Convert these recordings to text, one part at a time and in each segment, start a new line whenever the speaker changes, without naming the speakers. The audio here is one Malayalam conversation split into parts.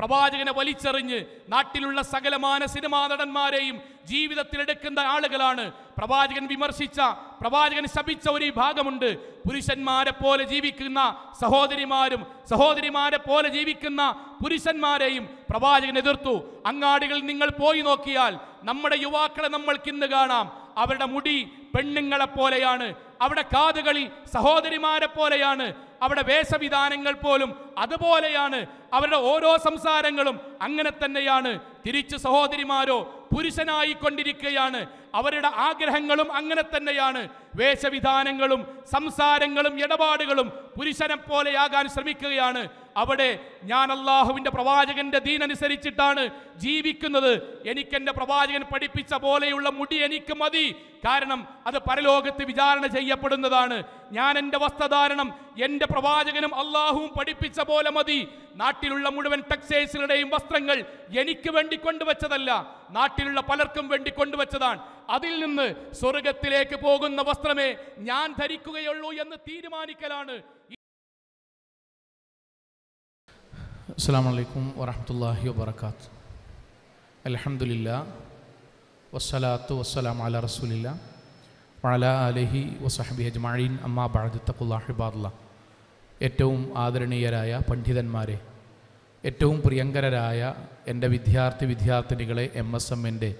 പ്രവാചകനെ വലിച്ചെറിഞ്ഞ് നാട്ടിലുള്ള സകലമാന സിനിമാ നടന്മാരെയും ജീവിതത്തിലെടുക്കുന്ന ആളുകളാണ് പ്രവാചകൻ വിമർശിച്ച പ്രവാചകൻ ശപിച്ച ഒരു ഭാഗമുണ്ട് പുരുഷന്മാരെ പോലെ ജീവിക്കുന്ന സഹോദരിമാരും സഹോദരിമാരെ പോലെ ജീവിക്കുന്ന പുരുഷന്മാരെയും പ്രവാചകൻ എതിർത്തു അങ്ങാടികളിൽ നിങ്ങൾ പോയി നോക്കിയാൽ നമ്മുടെ യുവാക്കളെ നമ്മൾക്ക് ഇന്ന് കാണാം അവരുടെ മുടി പെണ്ണുങ്ങളെ പോലെയാണ് അവിടെ കാതുകളി സഹോദരിമാരെ പോലെയാണ് അവിടെ വേഷവിധാനങ്ങൾ പോലും അതുപോലെയാണ് അവരുടെ ഓരോ സംസാരങ്ങളും അങ്ങനെ തന്നെയാണ് തിരിച്ചു സഹോദരിമാരോ പുരുഷനായിക്കൊണ്ടിരിക്കുകയാണ് അവരുടെ ആഗ്രഹങ്ങളും അങ്ങനെ തന്നെയാണ് വേഷവിധാനങ്ങളും സംസാരങ്ങളും ഇടപാടുകളും പുരുഷനെ പോലെയാകാൻ ശ്രമിക്കുകയാണ് അവിടെ ഞാൻ അള്ളാഹുവിൻ്റെ പ്രവാചകൻ്റെ ദീനനുസരിച്ചിട്ടാണ് ജീവിക്കുന്നത് എനിക്കെൻ്റെ പ്രവാചകൻ പഠിപ്പിച്ച പോലെയുള്ള മുടി എനിക്ക് മതി കാരണം അത് പരലോകത്ത് വിചാരണ ചെയ്യപ്പെടുന്നതാണ് ഞാൻ എൻ്റെ വസ്ത്രധാരണം എൻ്റെ പ്രവാചകനും അള്ളാഹുവും പഠിപ്പിച്ച പോലെ മതി നാട്ടിലുള്ള മുഴുവൻ ടെക്സൈസുകളുടെയും വസ്ത്രങ്ങൾ എനിക്ക് വേണ്ടി കൊണ്ടുവച്ചതല്ല നാട്ടിലുള്ള പലർക്കും വേണ്ടി കൊണ്ടുവച്ചതാണ് അതിൽ നിന്ന് സ്വർഗത്തിലേക്ക് പോകുന്ന വസ്ത്രമേ ഞാൻ ധരിക്കുകയുള്ളൂ എന്ന് തീരുമാനിക്കലാണ്
അസ്സാമലൈക്കും വലൈക്കും വാത്ത് അലഹമില്ല അലഹമുല്ല വസ്സലാത്തു വസ്സലാം അല റസൂലില്ല വഅല അലഹി വസഹബി അജ്മാഴീൻ അമ്മാ ബഅദത്തഖുല്ലാഹിബാദുല്ല ഏറ്റവും ആദരണീയരായ പണ്ഡിതന്മാരെ ഏറ്റവും പ്രിയങ്കരായ എൻ്റെ വിദ്യാർത്ഥി വിദ്യാർത്ഥിനികളെ എം എസ് എമ്മിൻ്റെ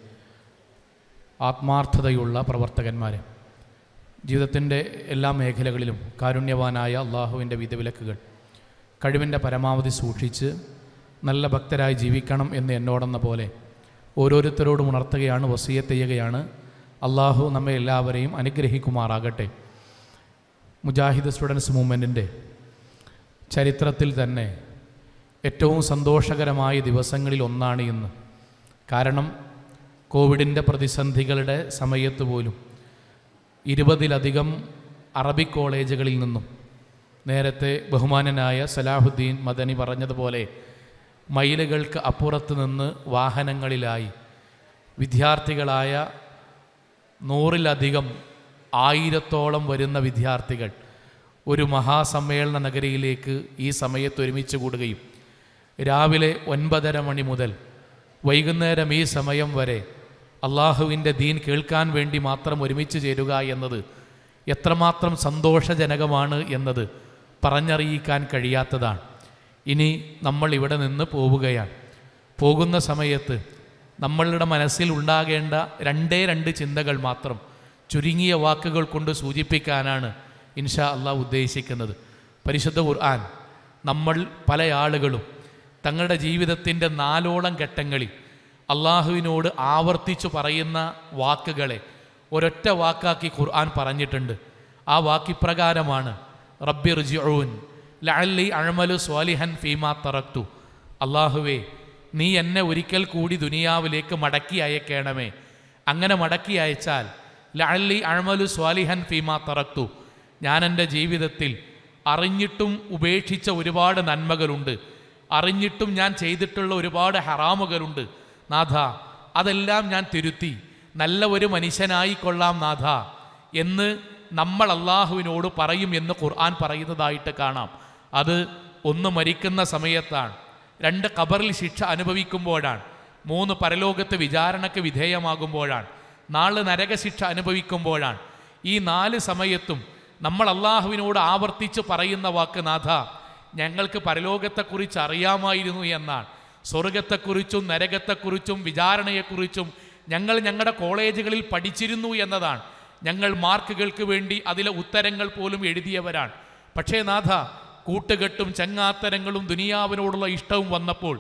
ആത്മാർത്ഥതയുള്ള പ്രവർത്തകന്മാർ ജീവിതത്തിൻ്റെ എല്ലാ മേഖലകളിലും കാരുണ്യവാനായ അള്ളാഹുവിൻ്റെ വിലക്കുകൾ കഴിവിൻ്റെ പരമാവധി സൂക്ഷിച്ച് നല്ല ഭക്തരായി ജീവിക്കണം എന്ന് എന്നോടെന്ന പോലെ ഓരോരുത്തരോടും ഉണർത്തുകയാണ് വസീയത്ത് ചെയ്യുകയാണ് അള്ളാഹു നമ്മെ എല്ലാവരെയും അനുഗ്രഹിക്കുമാറാകട്ടെ മുജാഹിദ് സ്റ്റുഡൻസ് മൂവ്മെൻറ്റിൻ്റെ ചരിത്രത്തിൽ തന്നെ ഏറ്റവും സന്തോഷകരമായ ദിവസങ്ങളിൽ ഒന്നാണ് ഇന്ന് കാരണം കോവിഡിൻ്റെ പ്രതിസന്ധികളുടെ സമയത്ത് പോലും ഇരുപതിലധികം അറബിക് കോളേജുകളിൽ നിന്നും നേരത്തെ ബഹുമാനനായ സലാഹുദ്ദീൻ മദനി പറഞ്ഞതുപോലെ മൈലുകൾക്ക് അപ്പുറത്ത് നിന്ന് വാഹനങ്ങളിലായി വിദ്യാർത്ഥികളായ നൂറിലധികം ആയിരത്തോളം വരുന്ന വിദ്യാർത്ഥികൾ ഒരു മഹാസമ്മേളന നഗരിയിലേക്ക് ഈ സമയത്ത് ഒരുമിച്ച് കൂടുകയും രാവിലെ ഒൻപതര മണി മുതൽ വൈകുന്നേരം ഈ സമയം വരെ അള്ളാഹുവിൻ്റെ ദീൻ കേൾക്കാൻ വേണ്ടി മാത്രം ഒരുമിച്ച് ചേരുക എന്നത് എത്രമാത്രം സന്തോഷജനകമാണ് എന്നത് പറഞ്ഞറിയിക്കാൻ കഴിയാത്തതാണ് ഇനി നമ്മൾ ഇവിടെ നിന്ന് പോവുകയാണ് പോകുന്ന സമയത്ത് നമ്മളുടെ മനസ്സിൽ ഉണ്ടാകേണ്ട രണ്ടേ രണ്ട് ചിന്തകൾ മാത്രം ചുരുങ്ങിയ വാക്കുകൾ കൊണ്ട് സൂചിപ്പിക്കാനാണ് ഇൻഷാ അള്ളാഹ് ഉദ്ദേശിക്കുന്നത് പരിശുദ്ധ ഖുർആൻ നമ്മൾ പല ആളുകളും തങ്ങളുടെ ജീവിതത്തിൻ്റെ നാലോളം ഘട്ടങ്ങളിൽ അള്ളാഹുവിനോട് ആവർത്തിച്ചു പറയുന്ന വാക്കുകളെ ഒരൊറ്റ വാക്കാക്കി ഖുർആൻ പറഞ്ഞിട്ടുണ്ട് ആ വാക്കിപ്രകാരമാണ് റബ്ബി റുജിഊൻ ലഅല്ലി അഴമലു സ്വാലിഹൻ ഫീമാ തറക്തു അള്ളാഹുവേ നീ എന്നെ ഒരിക്കൽ കൂടി ദുനിയാവിലേക്ക് മടക്കി അയക്കണമേ അങ്ങനെ മടക്കി അയച്ചാൽ ലഅല്ലി അഴമലു സ്വാലിഹൻ ഫീമാ തറക്തു ഞാൻ എൻ്റെ ജീവിതത്തിൽ അറിഞ്ഞിട്ടും ഉപേക്ഷിച്ച ഒരുപാട് നന്മകളുണ്ട് അറിഞ്ഞിട്ടും ഞാൻ ചെയ്തിട്ടുള്ള ഒരുപാട് ഹറാമുകളുണ്ട് നാഥ അതെല്ലാം ഞാൻ തിരുത്തി നല്ല ഒരു മനുഷ്യനായിക്കൊള്ളാം നാഥ എന്ന് നമ്മൾ അള്ളാഹുവിനോട് പറയും എന്ന് ഖുർആൻ പറയുന്നതായിട്ട് കാണാം അത് ഒന്ന് മരിക്കുന്ന സമയത്താണ് രണ്ട് കബറിൽ ശിക്ഷ അനുഭവിക്കുമ്പോഴാണ് മൂന്ന് പരലോകത്ത് വിചാരണയ്ക്ക് വിധേയമാകുമ്പോഴാണ് നാല് നരകശിക്ഷ അനുഭവിക്കുമ്പോഴാണ് ഈ നാല് സമയത്തും നമ്മൾ അള്ളാഹുവിനോട് ആവർത്തിച്ച് പറയുന്ന വാക്ക് നാഥ ഞങ്ങൾക്ക് പരലോകത്തെക്കുറിച്ച് അറിയാമായിരുന്നു എന്നാണ് സ്വർഗത്തെക്കുറിച്ചും നരകത്തെക്കുറിച്ചും വിചാരണയെക്കുറിച്ചും ഞങ്ങൾ ഞങ്ങളുടെ കോളേജുകളിൽ പഠിച്ചിരുന്നു എന്നതാണ് ഞങ്ങൾ മാർക്കുകൾക്ക് വേണ്ടി അതിലെ ഉത്തരങ്ങൾ പോലും എഴുതിയവരാണ് പക്ഷേ നാഥ കൂട്ടുകെട്ടും ചങ്ങാത്തരങ്ങളും ദുനിയാവിനോടുള്ള ഇഷ്ടവും വന്നപ്പോൾ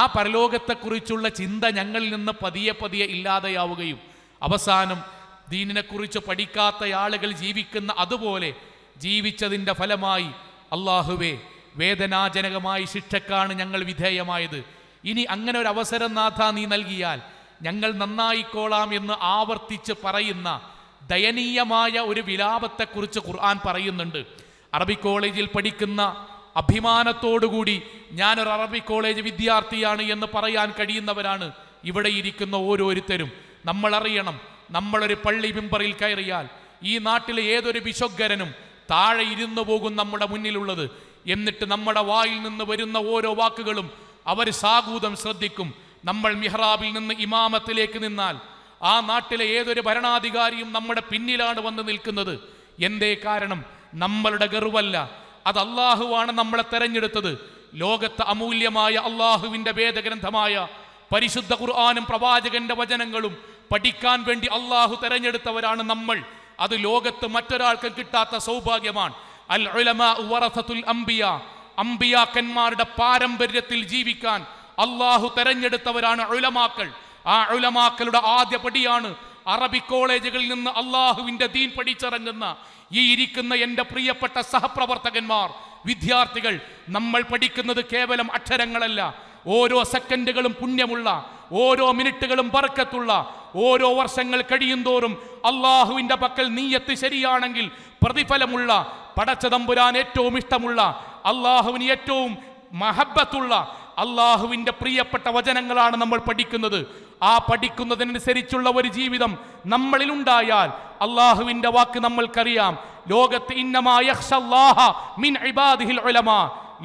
ആ പരലോകത്തെക്കുറിച്ചുള്ള ചിന്ത ഞങ്ങളിൽ നിന്ന് പതിയെ പതിയെ ഇല്ലാതെയാവുകയും അവസാനം ദീനിനെക്കുറിച്ച് പഠിക്കാത്ത ആളുകൾ ജീവിക്കുന്ന അതുപോലെ ജീവിച്ചതിൻ്റെ
ഫലമായി അള്ളാഹുവേ വേദനാജനകമായി ശിക്ഷക്കാണ് ഞങ്ങൾ വിധേയമായത് ഇനി അങ്ങനെ ഒരു അവസരം നാഥ നീ നൽകിയാൽ ഞങ്ങൾ നന്നായിക്കോളാം എന്ന് ആവർത്തിച്ച് പറയുന്ന ദയനീയമായ ഒരു വിലാപത്തെക്കുറിച്ച് ഖുർആൻ പറയുന്നുണ്ട് അറബി കോളേജിൽ പഠിക്കുന്ന അഭിമാനത്തോടുകൂടി ഞാനൊരു അറബി കോളേജ് വിദ്യാർത്ഥിയാണ് എന്ന് പറയാൻ കഴിയുന്നവരാണ് ഇവിടെ ഇരിക്കുന്ന ഓരോരുത്തരും നമ്മൾ അറിയണം നമ്മളൊരു പള്ളി മിമ്പറിൽ കയറിയാൽ ഈ നാട്ടിലെ ഏതൊരു വിശൊഗ്ഗരനും താഴെ ഇരുന്നു പോകും നമ്മുടെ മുന്നിലുള്ളത് എന്നിട്ട് നമ്മുടെ വായിൽ നിന്ന് വരുന്ന ഓരോ വാക്കുകളും അവർ സാഗൂതം ശ്രദ്ധിക്കും നമ്മൾ മിഹ്റാബിൽ നിന്ന് ഇമാമത്തിലേക്ക് നിന്നാൽ ആ നാട്ടിലെ ഏതൊരു ഭരണാധികാരിയും നമ്മുടെ പിന്നിലാണ് വന്ന് നിൽക്കുന്നത് എന്തേ കാരണം നമ്മളുടെ ഗർവല്ല അത് അള്ളാഹുവാണ് നമ്മളെ തെരഞ്ഞെടുത്തത് ലോകത്തെ അമൂല്യമായ അള്ളാഹുവിൻ്റെ വേദഗ്രന്ഥമായ പരിശുദ്ധ ഖുർആാനും പ്രവാചകന്റെ വചനങ്ങളും പഠിക്കാൻ വേണ്ടി അള്ളാഹു തെരഞ്ഞെടുത്തവരാണ് നമ്മൾ അത് ലോകത്ത് മറ്റൊരാൾക്കും കിട്ടാത്ത സൗഭാഗ്യമാണ് അൽ ഉലമ അംബിയ അമ്പിയാക്കന്മാരുടെ പാരമ്പര്യത്തിൽ ജീവിക്കാൻ അള്ളാഹു തെരഞ്ഞെടുത്തവരാണ് ഉലമാക്കൾ ആ ഉലമാക്കളുടെ ആദ്യ പടിയാണ് അറബി കോളേജുകളിൽ നിന്ന് അള്ളാഹുവിന്റെ ദീൻ പഠിച്ചിറങ്ങുന്ന ഈ ഇരിക്കുന്ന എൻ്റെ പ്രിയപ്പെട്ട സഹപ്രവർത്തകന്മാർ വിദ്യാർത്ഥികൾ നമ്മൾ പഠിക്കുന്നത് കേവലം അക്ഷരങ്ങളല്ല ഓരോ സെക്കൻഡുകളും പുണ്യമുള്ള ഓരോ മിനിറ്റുകളും ബർക്കത്തുള്ള ഓരോ വർഷങ്ങൾ കഴിയുന്തോറും അള്ളാഹുവിൻ്റെ പക്കൽ നീയത്ത് ശരിയാണെങ്കിൽ പ്രതിഫലമുള്ള പടച്ചതമ്പുരാൻ ഏറ്റവും ഇഷ്ടമുള്ള അള്ളാഹുവിന് ഏറ്റവും മഹബത്തുള്ള അള്ളാഹുവിൻ്റെ പ്രിയപ്പെട്ട വചനങ്ങളാണ് നമ്മൾ പഠിക്കുന്നത് ആ പഠിക്കുന്നതിനനുസരിച്ചുള്ള ഒരു ജീവിതം നമ്മളിലുണ്ടായാൽ അള്ളാഹുവിൻ്റെ വാക്ക് നമ്മൾക്കറിയാം ലോകത്ത്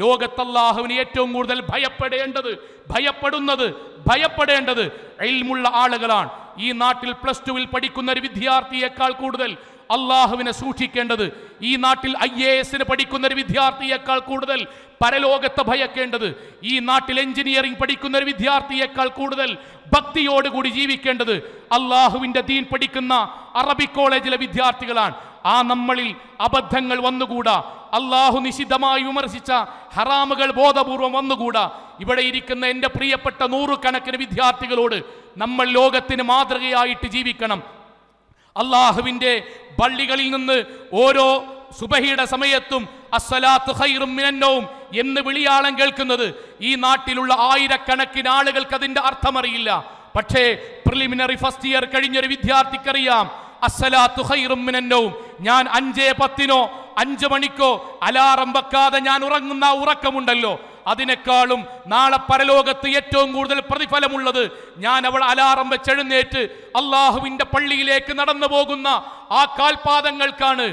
ലോകത്ത് അള്ളാഹുവിന് ഏറ്റവും കൂടുതൽ ഭയപ്പെടേണ്ടത് ഭയപ്പെടുന്നത് ഭയപ്പെടേണ്ടത് എൽമുള്ള ആളുകളാണ് ഈ നാട്ടിൽ പ്ലസ് ടുവിൽ പഠിക്കുന്ന ഒരു വിദ്യാർത്ഥിയേക്കാൾ കൂടുതൽ അള്ളാഹുവിനെ സൂക്ഷിക്കേണ്ടത് ഈ നാട്ടിൽ ഐ എ എസിന് പഠിക്കുന്ന ഒരു വിദ്യാർത്ഥിയേക്കാൾ കൂടുതൽ പരലോകത്തെ ഭയക്കേണ്ടത് ഈ നാട്ടിൽ എഞ്ചിനീയറിംഗ് പഠിക്കുന്ന ഒരു വിദ്യാർത്ഥിയേക്കാൾ കൂടുതൽ ഭക്തിയോടുകൂടി ജീവിക്കേണ്ടത് അള്ളാഹുവിൻ്റെ ദീൻ പഠിക്കുന്ന അറബി കോളേജിലെ വിദ്യാർത്ഥികളാണ് ആ നമ്മളിൽ അബദ്ധങ്ങൾ വന്നുകൂടാ അള്ളാഹു നിഷിദ്ധമായി വിമർശിച്ച ഹറാമുകൾ ബോധപൂർവം വന്നുകൂടാ ഇവിടെ ഇരിക്കുന്ന എൻ്റെ പ്രിയപ്പെട്ട നൂറുകണക്കിന് വിദ്യാർത്ഥികളോട് നമ്മൾ ലോകത്തിന് മാതൃകയായിട്ട് ജീവിക്കണം അള്ളാഹുവിൻ്റെ പള്ളികളിൽ നിന്ന് ഓരോ സുബഹിയുടെ സമയത്തും അസ്സലാത്ത് ഹൈറും മിനന്നവും എന്ന് വിളിയാളം കേൾക്കുന്നത് ഈ നാട്ടിലുള്ള ആയിരക്കണക്കിന് ആളുകൾക്ക് അതിൻ്റെ അർത്ഥമറിയില്ല പക്ഷേ പ്രിലിമിനറി ഫസ്റ്റ് ഇയർ കഴിഞ്ഞൊരു വിദ്യാർത്ഥിക്കറിയാം അസ്സലാത്തു ഹൈറും മിനന്നവും ഞാൻ അഞ്ചേ പത്തിനോ അഞ്ചു മണിക്കോ അലാറം വെക്കാതെ ഞാൻ ഉറങ്ങുന്ന ഉറക്കമുണ്ടല്ലോ അതിനേക്കാളും നാളെ പരലോകത്ത് ഏറ്റവും കൂടുതൽ പ്രതിഫലമുള്ളത് ഞാൻ അവൾ അലാറം വെച്ചെഴുന്നേറ്റ് അള്ളാഹുവിൻ്റെ പള്ളിയിലേക്ക് നടന്നു പോകുന്ന ആ കാൽപാദങ്ങൾക്കാണ്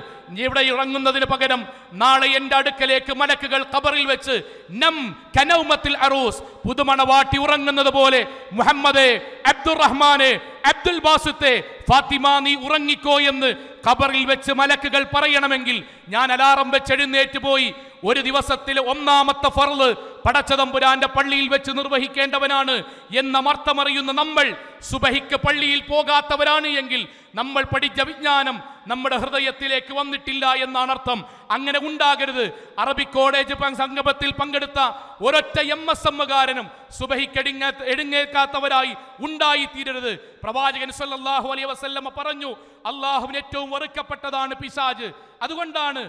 ഇവിടെ ഇറങ്ങുന്നതിന് പകരം നാളെ എൻ്റെ അടുക്കലേക്ക് മലക്കുകൾ കബറിൽ വെച്ച് നം കനൗമത്തിൽ അറൂസ് പുതുമണവാട്ടി ഉറങ്ങുന്നത് പോലെ മുഹമ്മദെ അബ്ദുറഹ്മാനെ അബ്ദുൽ ബാസുത്തെ ഫാത്തിമ നീ ഉറങ്ങിക്കോ എന്ന് കബറിൽ വെച്ച് മലക്കുകൾ പറയണമെങ്കിൽ ഞാൻ അലാറം വെച്ച് എഴുന്നേറ്റ് പോയി ഒരു ദിവസത്തിലെ ഒന്നാമത്തെ ഫർള് പടച്ചതമ്പുരാന്റെ പള്ളിയിൽ വെച്ച് നിർവഹിക്കേണ്ടവനാണ് എന്ന മർത്തമറിയുന്ന നമ്മൾ സുബഹിക്ക് പള്ളിയിൽ പോകാത്തവരാണ് എങ്കിൽ നമ്മൾ പഠിച്ച വിജ്ഞാനം നമ്മുടെ ഹൃദയത്തിലേക്ക് വന്നിട്ടില്ല എന്നാണ് അർത്ഥം അങ്ങനെ ഉണ്ടാകരുത് അറബി കോളേജ് സംഗമത്തിൽ പങ്കെടുത്ത ഒരൊറ്റ എം എസ് എമ്മുകാരനും സുബഹിക്കെടുങ്ങ എഴുന്നേൽക്കാത്തവരായി ഉണ്ടായിത്തീരരുത് പ്രവാചകൻ സല്ലാഹു അലൈ വസല്ലമ്മ പറഞ്ഞു അള്ളാഹുവിന് ഏറ്റവും വെറുക്കപ്പെട്ടതാണ് പിശാജ് അതുകൊണ്ടാണ്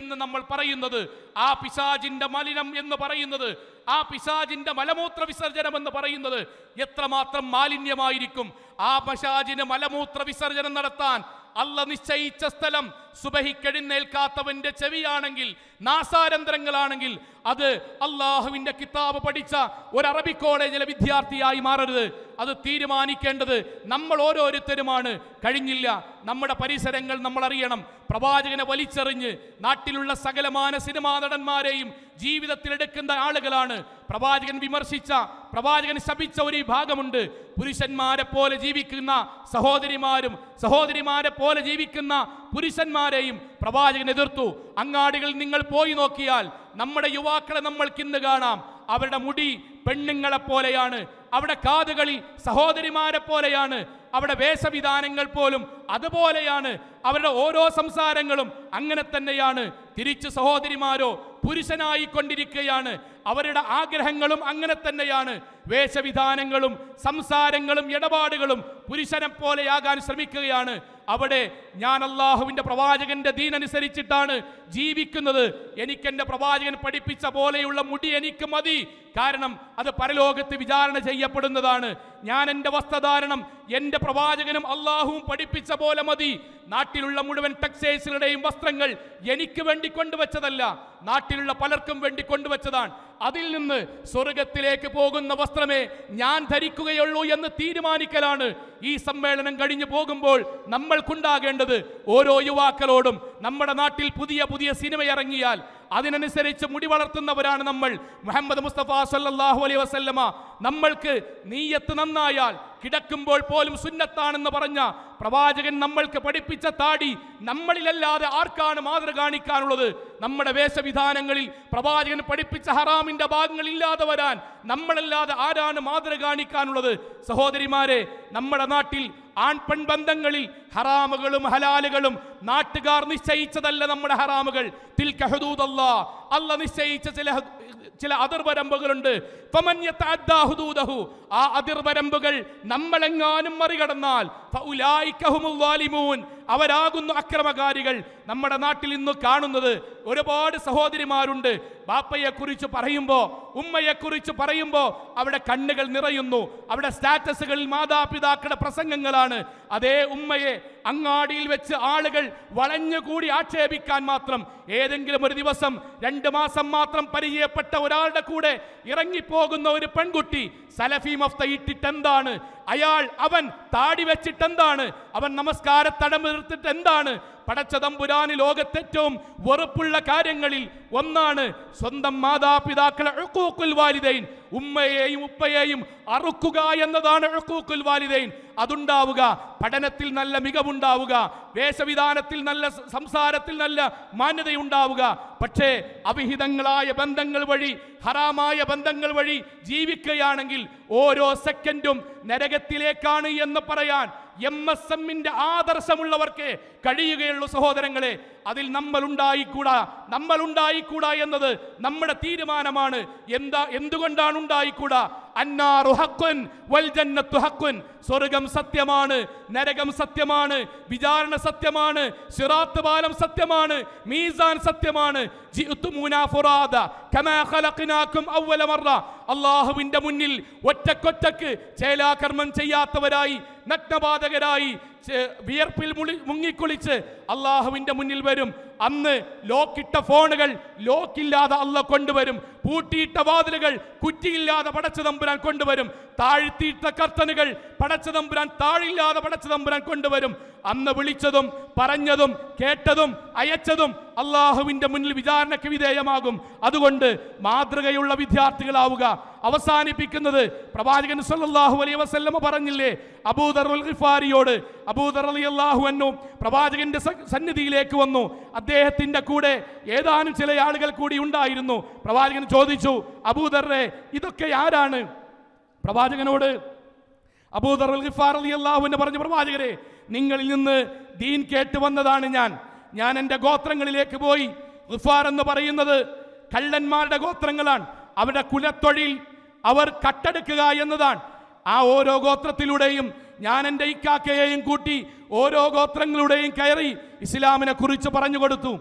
എന്ന് നമ്മൾ പറയുന്നത് ആ പിശാജിന്റെ മലിനം എന്ന് പറയുന്നത് ആ പിശാജിന്റെ മലമൂത്ര വിസർജനം എന്ന് പറയുന്നത് എത്രമാത്രം മാലിന്യമായിരിക്കും ആ പശാജിന് മലമൂത്ര വിസർജനം നടത്താൻ അല്ല നിശ്ചയിച്ച സ്ഥലം സുബഹിക്കെഴുന്നേൽക്കാത്തവന്റെ ചെവിയാണെങ്കിൽ നാസാരന്ധ്രങ്ങളാണെങ്കിൽ അത് അള്ളാഹുവിന്റെ കിതാബ് പഠിച്ച ഒരു അറബി കോളേജിലെ വിദ്യാർത്ഥിയായി മാറരുത് അത് തീരുമാനിക്കേണ്ടത് നമ്മൾ ഓരോരുത്തരുമാണ് കഴിഞ്ഞില്ല നമ്മുടെ പരിസരങ്ങൾ നമ്മൾ അറിയണം പ്രവാചകനെ വലിച്ചെറിഞ്ഞ് നാട്ടിലുള്ള സകലമാന സിനിമാ നടന്മാരെയും ജീവിതത്തിലെടുക്കുന്ന ആളുകളാണ് പ്രവാചകൻ വിമർശിച്ച പ്രവാചകൻ ശപിച്ച ഒരു വിഭാഗമുണ്ട് പുരുഷന്മാരെ പോലെ ജീവിക്കുന്ന സഹോദരിമാരും സഹോദരിമാരെ പോലെ ജീവിക്കുന്ന പുരുഷന്മാർ പുരുഷന്മാരെയും പ്രവാചകനെ എതിർത്തു അങ്ങാടികളിൽ നിങ്ങൾ പോയി നോക്കിയാൽ നമ്മുടെ യുവാക്കളെ നമ്മൾക്ക് ഇന്ന് കാണാം അവരുടെ മുടി പെണ്ണുങ്ങളെ പോലെയാണ് അവിടെ കാതുകളി സഹോദരിമാരെ പോലെയാണ് അവിടെ വേഷവിധാനങ്ങൾ പോലും അതുപോലെയാണ് അവരുടെ ഓരോ സംസാരങ്ങളും അങ്ങനെ തന്നെയാണ് തിരിച്ചു സഹോദരിമാരോ പുരുഷനായി കൊണ്ടിരിക്കുകയാണ് അവരുടെ ആഗ്രഹങ്ങളും അങ്ങനെ തന്നെയാണ് വേഷവിധാനങ്ങളും സംസാരങ്ങളും ഇടപാടുകളും പുരുഷനെ പോലെയാകാൻ ശ്രമിക്കുകയാണ് അവിടെ ഞാൻ അള്ളാഹുവിൻ്റെ പ്രവാചകൻ്റെ ദീനനുസരിച്ചിട്ടാണ് ജീവിക്കുന്നത് എനിക്കെൻ്റെ പ്രവാചകൻ പഠിപ്പിച്ച പോലെയുള്ള മുടി എനിക്ക് മതി കാരണം അത് പരലോകത്ത് വിചാരണ ചെയ്യപ്പെടുന്നതാണ് ഞാൻ എൻ്റെ വസ്ത്രധാരണം എൻ്റെ പ്രവാചകനും അള്ളാഹുവും പഠിപ്പിച്ച പോലെ മതി നാട്ടിലുള്ള മുഴുവൻ ടെക്സ്റ്റൈൽസുകളുടെയും വസ്ത്രങ്ങൾ എനിക്ക് വേണ്ടി കൊണ്ടുവച്ചതല്ല നാട്ടിലുള്ള പലർക്കും വേണ്ടി കൊണ്ടുവച്ചതാണ് അതിൽ നിന്ന് സ്വർഗത്തിലേക്ക് പോകുന്ന വസ്ത്രമേ ഞാൻ ധരിക്കുകയുള്ളൂ എന്ന് തീരുമാനിക്കലാണ് ഈ സമ്മേളനം കഴിഞ്ഞു പോകുമ്പോൾ നമ്മൾക്കുണ്ടാകേണ്ടത് ഓരോ യുവാക്കളോടും നമ്മുടെ നാട്ടിൽ പുതിയ പുതിയ സിനിമ ഇറങ്ങിയാൽ അതിനനുസരിച്ച് മുടി വളർത്തുന്നവരാണ് നമ്മൾ മുഹമ്മദ് മുസ്തഫ സല്ലാഹു അലൈ വസല്ലമ നമ്മൾക്ക് നീയത്ത് നന്നായാൽ കിടക്കുമ്പോൾ പോലും സുന്നത്താണെന്ന് പറഞ്ഞ പ്രവാചകൻ നമ്മൾക്ക് പഠിപ്പിച്ച താടി നമ്മളിലല്ലാതെ ആർക്കാണ് മാതൃ കാണിക്കാനുള്ളത് നമ്മുടെ വേഷവിധാനങ്ങളിൽ പ്രവാചകൻ പഠിപ്പിച്ച ഹറാമിൻ്റെ ഭാഗങ്ങൾ ഇല്ലാതെ വരാൻ നമ്മളല്ലാതെ ആരാണ് മാതൃ കാണിക്കാനുള്ളത് സഹോദരിമാരെ നമ്മുടെ നാട്ടിൽ ആൺ ബന്ധങ്ങളിൽ ഹറാമുകളും ഹലാലുകളും നാട്ടുകാർ നിശ്ചയിച്ചതല്ല നമ്മുടെ ഹറാമുകൾ തിൽക്കഹദൂദല്ല അല്ല നിശ്ചയിച്ച ചില ചില അതിർവരമ്പുകളുണ്ട് ആ അതിർവരമ്പുകൾ നമ്മളെങ്ങാനും മറികടന്നാൽ അവരാകുന്നു അക്രമകാരികൾ നമ്മുടെ നാട്ടിൽ ഇന്ന് കാണുന്നത് ഒരുപാട് സഹോദരിമാരുണ്ട് ബാപ്പയെ പറയുമ്പോ പറയുമ്പോൾ കുറിച്ച് പറയുമ്പോൾ അവിടെ കണ്ണുകൾ നിറയുന്നു അവിടെ സ്റ്റാറ്റസുകളിൽ മാതാപിതാക്കളുടെ പ്രസംഗങ്ങളാണ് അതേ ഉമ്മയെ അങ്ങാടിയിൽ വെച്ച് ആളുകൾ വളഞ്ഞുകൂടി ആക്ഷേപിക്കാൻ മാത്രം ഏതെങ്കിലും ഒരു ദിവസം രണ്ട് മാസം മാത്രം പരിചയപ്പെട്ട ഒരാളുടെ കൂടെ ഇറങ്ങിപ്പോകുന്ന ഒരു പെൺകുട്ടി സലഫി മഫ്ത ഇട്ടിട്ടെന്താണ് അയാൾ അവൻ താടി വെച്ചിട്ട് എന്താണ് അവൻ നമസ്കാരത്തടം നിർത്തിട്ട് എന്താണ് പടച്ചതമ്പുരാന് ലോകത്തേറ്റവും വെറുപ്പുള്ള കാര്യങ്ങളിൽ ഒന്നാണ് സ്വന്തം മാതാപിതാക്കളെ ഉക്കൂക്കുൽ വാലിദൈൻ ഉമ്മയെയും ഉപ്പയെയും അറുക്കുക എന്നതാണ് ഉക്കൂക്കുൽ വാലിദൈൻ അതുണ്ടാവുക പഠനത്തിൽ നല്ല മികവുണ്ടാവുക വേഷവിധാനത്തിൽ നല്ല സംസാരത്തിൽ നല്ല മാന്യതയുണ്ടാവുക പക്ഷേ അവിഹിതങ്ങളായ ബന്ധങ്ങൾ വഴി ഹറാമായ ബന്ധങ്ങൾ വഴി ജീവിക്കുകയാണെങ്കിൽ ഓരോ സെക്കൻഡും നരകത്തിലേക്കാണ് എന്ന് പറയാൻ എം എസ് എമ്മിന്റെ ആദർശമുള്ളവർക്ക് കഴിയുകയുള്ളൂ സഹോദരങ്ങളെ അതിൽ നമ്മൾ ഉണ്ടായിക്കൂടാ നമ്മൾ ഉണ്ടായിക്കൂടാ എന്നത് നമ്മുടെ തീരുമാനമാണ് എന്താ എന്തുകൊണ്ടാണ് ഉണ്ടായിക്കൂടാ സ്വർഗം സത്യമാണ് നരകം സത്യമാണ് വിചാരണ സത്യമാണ് സിറാത്ത് പാലം സത്യമാണ് മീസാൻ സത്യമാണ് അള്ളാഹുവിന്റെ മുന്നിൽ ഒറ്റക്കൊറ്റക്ക് ചേലാകർമ്മം ചെയ്യാത്തവരായി നഗ്നബാധകരായി വിയർപ്പിൽ മുളി മുങ്ങിക്കുളിച്ച് അള്ളാഹുവിൻ്റെ മുന്നിൽ വരും അന്ന് ലോക്കിട്ട ഫോണുകൾ ലോക്കില്ലാതെ അല്ല കൊണ്ടുവരും പൂട്ടിയിട്ട വാതിലുകൾ കുറ്റിയില്ലാതെ തമ്പുരാൻ കൊണ്ടുവരും താഴ്ത്തിയിട്ട കർത്തനുകൾ കർട്ടനുകൾ തമ്പുരാൻ താഴില്ലാതെ തമ്പുരാൻ കൊണ്ടുവരും അന്ന് വിളിച്ചതും പറഞ്ഞതും കേട്ടതും അയച്ചതും അള്ളാഹുവിൻ്റെ മുന്നിൽ വിചാരണയ്ക്ക് വിധേയമാകും അതുകൊണ്ട് മാതൃകയുള്ള വിദ്യാർത്ഥികളാവുക അവസാനിപ്പിക്കുന്നത് പ്രവാചകൻ സല്ലാഹു അലൈ വസല്ലമ പറഞ്ഞില്ലേ അബൂദർ ഖിഫാരിയോട് അബൂദർ അലി അള്ളാഹു പ്രവാചകന്റെ സന്നിധിയിലേക്ക് വന്നു അദ്ദേഹത്തിന്റെ കൂടെ ഏതാനും ചില ആളുകൾ കൂടി ഉണ്ടായിരുന്നു പ്രവാചകൻ ചോദിച്ചു അബൂദറെ ഇതൊക്കെ ആരാണ് പ്രവാചകനോട് അബൂദർ ഖിഫാർ അലി അൻഹു പറഞ്ഞു പ്രവാചകരെ നിങ്ങളിൽ നിന്ന് ദീൻ കേട്ട് വന്നതാണ് ഞാൻ ഞാൻ എൻ്റെ ഗോത്രങ്ങളിലേക്ക് പോയി ഖിഫാർ എന്ന് പറയുന്നത് കള്ളന്മാരുടെ ഗോത്രങ്ങളാണ് അവരുടെ കുലത്തൊഴിൽ അവർ കട്ടെടുക്കുക എന്നതാണ് ആ ഓരോ ഗോത്രത്തിലൂടെയും ഞാൻ എൻ്റെ ഇക്കാക്കയെയും കൂട്ടി ഓരോ ഗോത്രങ്ങളുടെയും കയറി ഇസ്ലാമിനെ കുറിച്ച് പറഞ്ഞു കൊടുത്തു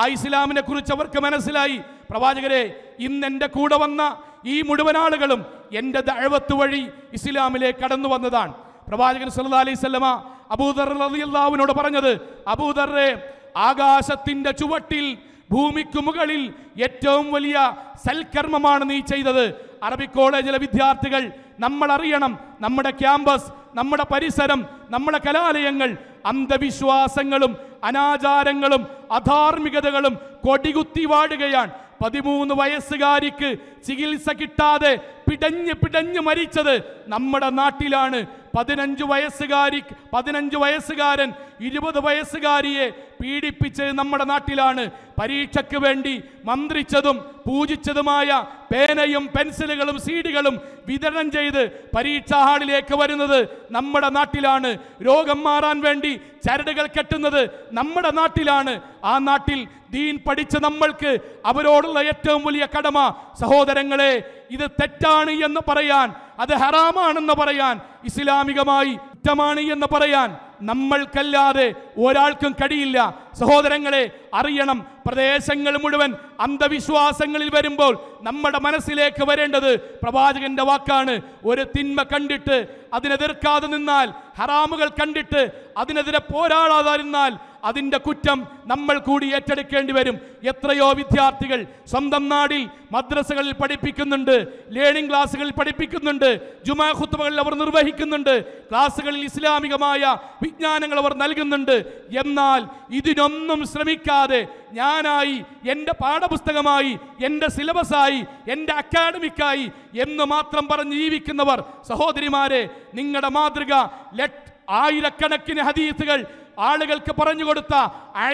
ആ ഇസ്ലാമിനെ കുറിച്ച് അവർക്ക് മനസ്സിലായി പ്രവാചകരെ ഇന്ന് എൻ്റെ കൂടെ വന്ന ഈ മുഴുവൻ ആളുകളും എൻ്റെ ദഴവത്ത് വഴി ഇസ്ലാമിലേക്ക് കടന്നു വന്നതാണ് പ്രവാചകൻ സല്ല അലൈഹി സ്വലമ അബൂദർ റളിയല്ലാവിനോട് പറഞ്ഞത് അബൂദറെ ആകാശത്തിൻ്റെ ചുവട്ടിൽ ഭൂമിക്കു മുകളിൽ ഏറ്റവും വലിയ സൽക്കർമ്മമാണ് നീ ചെയ്തത് അറബിക് കോളേജിലെ വിദ്യാർത്ഥികൾ നമ്മൾ അറിയണം നമ്മുടെ ക്യാമ്പസ് നമ്മുടെ പരിസരം നമ്മുടെ കലാലയങ്ങൾ അന്ധവിശ്വാസങ്ങളും അനാചാരങ്ങളും അധാർമികതകളും കൊടികുത്തി വാടുകയാണ് പതിമൂന്ന് വയസ്സുകാരിക്ക് ചികിത്സ കിട്ടാതെ പിടഞ്ഞ് പിടഞ്ഞ് മരിച്ചത് നമ്മുടെ നാട്ടിലാണ് പതിനഞ്ച് വയസ്സുകാരി പതിനഞ്ച് വയസ്സുകാരൻ ഇരുപത് വയസ്സുകാരിയെ പീഡിപ്പിച്ചത് നമ്മുടെ നാട്ടിലാണ് പരീക്ഷയ്ക്ക് വേണ്ടി മന്ത്രിച്ചതും പൂജിച്ചതുമായ പേനയും പെൻസിലുകളും സീഡുകളും വിതരണം ചെയ്ത് പരീക്ഷാ ഹാളിലേക്ക് വരുന്നത് നമ്മുടെ നാട്ടിലാണ് രോഗം മാറാൻ വേണ്ടി ചരടുകൾ കെട്ടുന്നത് നമ്മുടെ നാട്ടിലാണ് ആ നാട്ടിൽ ദീൻ പഠിച്ച നമ്മൾക്ക് അവരോടുള്ള ഏറ്റവും വലിയ കടമ സഹോദരങ്ങളെ ഇത് തെറ്റാ ഹലാലാണ് എന്ന് പറയാൻ അത് ഹറാമാണെന്ന് പറയാൻ ഇസ്ലാമികമായി കുറ്റമാണ് എന്ന് പറയാൻ നമ്മൾക്കല്ലാതെ ഒരാൾക്കും കഴിയില്ല സഹോദരങ്ങളെ അറിയണം പ്രദേശങ്ങൾ മുഴുവൻ അന്ധവിശ്വാസങ്ങളിൽ വരുമ്പോൾ നമ്മുടെ മനസ്സിലേക്ക് വരേണ്ടത് പ്രവാചകന്റെ വാക്കാണ് ഒരു തിന്മ കണ്ടിട്ട് അതിനെതിർക്കാതെ നിന്നാൽ ഹറാമുകൾ കണ്ടിട്ട് അതിനെതിരെ പോരാടാതെ നിന്നാൽ അതിൻ്റെ കുറ്റം നമ്മൾ കൂടി ഏറ്റെടുക്കേണ്ടി വരും എത്രയോ വിദ്യാർത്ഥികൾ സ്വന്തം നാടിൽ മദ്രസകളിൽ പഠിപ്പിക്കുന്നുണ്ട് ലേണിംഗ് ക്ലാസ്സുകളിൽ പഠിപ്പിക്കുന്നുണ്ട് ജുമാ അവർ നിർവഹിക്കുന്നുണ്ട് ക്ലാസ്സുകളിൽ ഇസ്ലാമികമായ വിജ്ഞാനങ്ങൾ അവർ നൽകുന്നുണ്ട് എന്നാൽ ഇതിനൊന്നും ശ്രമിക്കാതെ ഞാനായി എൻ്റെ പാഠപുസ്തകമായി എൻ്റെ സിലബസായി എൻ്റെ അക്കാഡമിക്കായി എന്ന് മാത്രം പറഞ്ഞ് ജീവിക്കുന്നവർ സഹോദരിമാരെ നിങ്ങളുടെ മാതൃക ലെറ്റ് ആയിരക്കണക്കിന് ഹദീസുകൾ ആളുകൾക്ക് പറഞ്ഞു കൊടുത്ത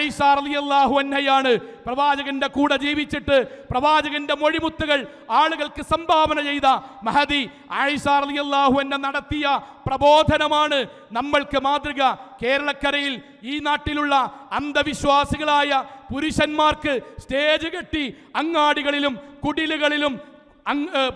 ഐസാർ അലി അള്ളാഹു അന്നയാണ് പ്രവാചകന്റെ കൂടെ ജീവിച്ചിട്ട് പ്രവാചകന്റെ മൊഴിമുത്തുകൾ ആളുകൾക്ക് സംഭാവന ചെയ്ത മഹദി ഐസാർ അലി അള്ളാഹു നടത്തിയ പ്രബോധനമാണ് നമ്മൾക്ക് മാതൃക കേരളക്കരയിൽ ഈ നാട്ടിലുള്ള അന്ധവിശ്വാസികളായ പുരുഷന്മാർക്ക് സ്റ്റേജ് കെട്ടി അങ്ങാടികളിലും കുടിലുകളിലും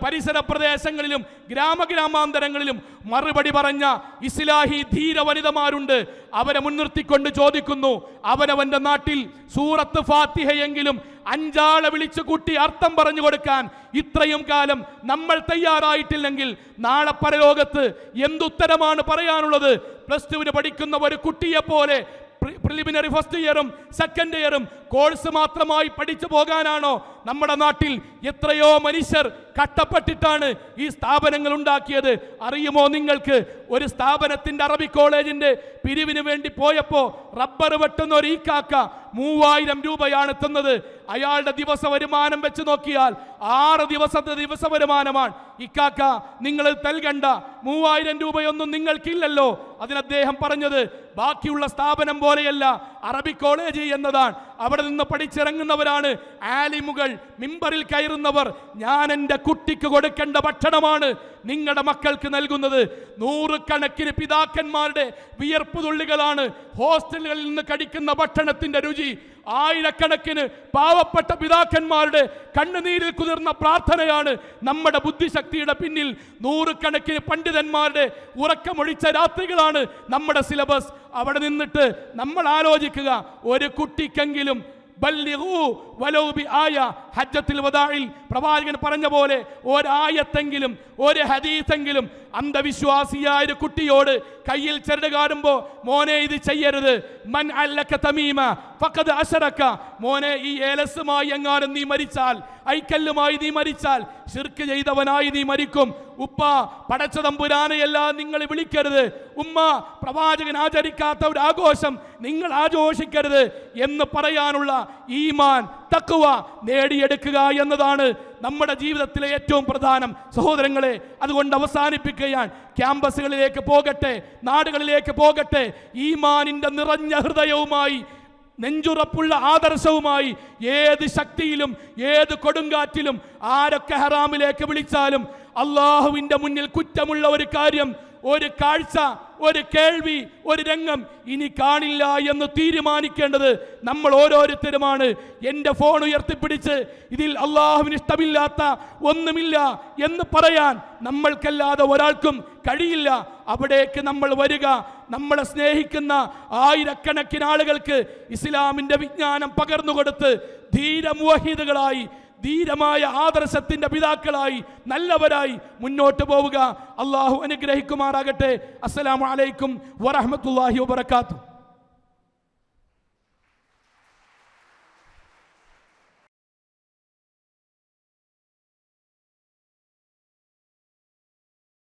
പരിസര പ്രദേശങ്ങളിലും ഗ്രാമഗ്രാമാന്തരങ്ങളിലും മറുപടി പറഞ്ഞ ഇസ്ലാഹി ധീര വനിതമാരുണ്ട് അവരെ മുൻനിർത്തിക്കൊണ്ട് ചോദിക്കുന്നു അവനവൻ്റെ നാട്ടിൽ സൂറത്ത് ഫാത്തിഹയെങ്കിലും അഞ്ചാളെ വിളിച്ചു കൂട്ടി അർത്ഥം പറഞ്ഞു കൊടുക്കാൻ ഇത്രയും കാലം നമ്മൾ തയ്യാറായിട്ടില്ലെങ്കിൽ നാളെ പരലോകത്ത് എന്തുത്തരമാണ് പറയാനുള്ളത് പ്ലസ് ടുവിന് പഠിക്കുന്ന ഒരു കുട്ടിയെ പോലെ പ്രിലിമിനറി ഫസ്റ്റ് ഇയറും സെക്കൻഡ് ഇയറും കോഴ്സ് മാത്രമായി പഠിച്ചു പോകാനാണോ നമ്മുടെ നാട്ടിൽ എത്രയോ മനുഷ്യർ കട്ടപ്പെട്ടിട്ടാണ് ഈ സ്ഥാപനങ്ങൾ ഉണ്ടാക്കിയത് അറിയുമോ നിങ്ങൾക്ക് ഒരു സ്ഥാപനത്തിൻ്റെ അറബി കോളേജിൻ്റെ പിരിവിന് വേണ്ടി പോയപ്പോൾ റബ്ബർ വെട്ടുന്ന ഒരു ഈക്കാക്ക മൂവായിരം രൂപയാണ് എത്തുന്നത് അയാളുടെ ദിവസ വരുമാനം വെച്ച് നോക്കിയാൽ ആറ് ദിവസത്തെ ദിവസ വരുമാനമാണ് ഇക്കാക്ക നിങ്ങൾ നൽകണ്ട മൂവായിരം രൂപയൊന്നും നിങ്ങൾക്കില്ലല്ലോ അതിന് അദ്ദേഹം പറഞ്ഞത് ബാക്കിയുള്ള സ്ഥാപനം പോലെയല്ല അറബി കോളേജ് എന്നതാണ് അവിടെ നിന്ന് പഠിച്ചിറങ്ങുന്നവരാണ് ആലിമുകൾ മിമ്പറിൽ കയറുന്നവർ ഞാൻ എൻ്റെ കുട്ടിക്ക് കൊടുക്കേണ്ട ഭക്ഷണമാണ് നിങ്ങളുടെ മക്കൾക്ക് നൽകുന്നത് നൂറുകണക്കിന് പിതാക്കന്മാരുടെ വിയർപ്പ് തുള്ളികളാണ് ഹോസ്റ്റലുകളിൽ നിന്ന് കടിക്കുന്ന ഭക്ഷണത്തിന്റെ രുചി ആയിരക്കണക്കിന് പാവപ്പെട്ട പിതാക്കന്മാരുടെ കണ്ണുനീരിൽ കുതിർന്ന പ്രാർത്ഥനയാണ് നമ്മുടെ ബുദ്ധിശക്തിയുടെ പിന്നിൽ നൂറുകണക്കിന് പണ്ഡിതന്മാരുടെ ഉറക്കമൊഴിച്ച രാത്രികളാണ് നമ്മുടെ സിലബസ് അവിടെ നിന്നിട്ട് നമ്മൾ ആലോചിക്കുക ഒരു കുട്ടിക്കെങ്കിലും ഹജ്ജത്തിൽ വദാഇൽ പ്രവാചകൻ പറഞ്ഞ പോലെ ഒരായത്തെങ്കിലും ഒരു ഹദീസെങ്കിലും അന്ധവിശ്വാസിയായ ഒരു കുട്ടിയോട് കയ്യിൽ ചരട് കാണുമ്പോൾ മോനെ ഇത് ചെയ്യരുത് മൻ അല്ലക്ക തമീമ ഫഖദ് അശറക്ക മോനെ ഈ ഏലസുമായി എങ്ങാനും നീ മരിച്ചാൽ ഐക്കല്ലുമായി നീ മരിച്ചാൽ ശിർക്ക് ചെയ്തവനായി നീ മരിക്കും ഉപ്പ പടച്ച തമ്പുരാനെയെല്ലാം നിങ്ങൾ വിളിക്കരുത് ഉമ്മ പ്രവാചകൻ ആചരിക്കാത്ത ഒരു ആഘോഷം നിങ്ങൾ ആഘോഷിക്കരുത് എന്ന് പറയാനുള്ള ഈമാൻ തക്കുവ നേടിയെടുക്കുക എന്നതാണ് നമ്മുടെ ജീവിതത്തിലെ ഏറ്റവും പ്രധാനം സഹോദരങ്ങളെ അതുകൊണ്ട് അവസാനിപ്പിക്കുകയാണ് ക്യാമ്പസുകളിലേക്ക് പോകട്ടെ നാടുകളിലേക്ക് പോകട്ടെ ഈമാനിൻ്റെ നിറഞ്ഞ ഹൃദയവുമായി നെഞ്ചുറപ്പുള്ള ആദർശവുമായി ഏത് ശക്തിയിലും ഏത് കൊടുങ്കാറ്റിലും ആരൊക്കെ ഹറാമിലേക്ക് വിളിച്ചാലും അള്ളാഹുവിൻ്റെ മുന്നിൽ കുറ്റമുള്ള ഒരു കാര്യം ഒരു കാഴ്ച ഒരു കേൾവി ഒരു രംഗം ഇനി കാണില്ല എന്ന് തീരുമാനിക്കേണ്ടത് നമ്മൾ ഓരോരുത്തരുമാണ് എൻ്റെ ഫോൺ ഉയർത്തിപ്പിടിച്ച് ഇതിൽ അള്ളാഹുവിന് ഇഷ്ടമില്ലാത്ത ഒന്നുമില്ല എന്ന് പറയാൻ നമ്മൾക്കല്ലാതെ ഒരാൾക്കും കഴിയില്ല അവിടേക്ക് നമ്മൾ വരിക നമ്മളെ സ്നേഹിക്കുന്ന ആയിരക്കണക്കിന് ആളുകൾക്ക് ഇസ്ലാമിൻ്റെ വിജ്ഞാനം പകർന്നു കൊടുത്ത് ധീരമുഹിതകളായി ധീരമായ ആദർശത്തിൻ്റെ പിതാക്കളായി നല്ലവരായി മുന്നോട്ട് പോവുക അള്ളാഹു അനുഗ്രഹിക്കുമാറാകട്ടെ അസ്സലാമലൈക്കും വറഹമത്തല്ലാഹി വബർക്കാത്തു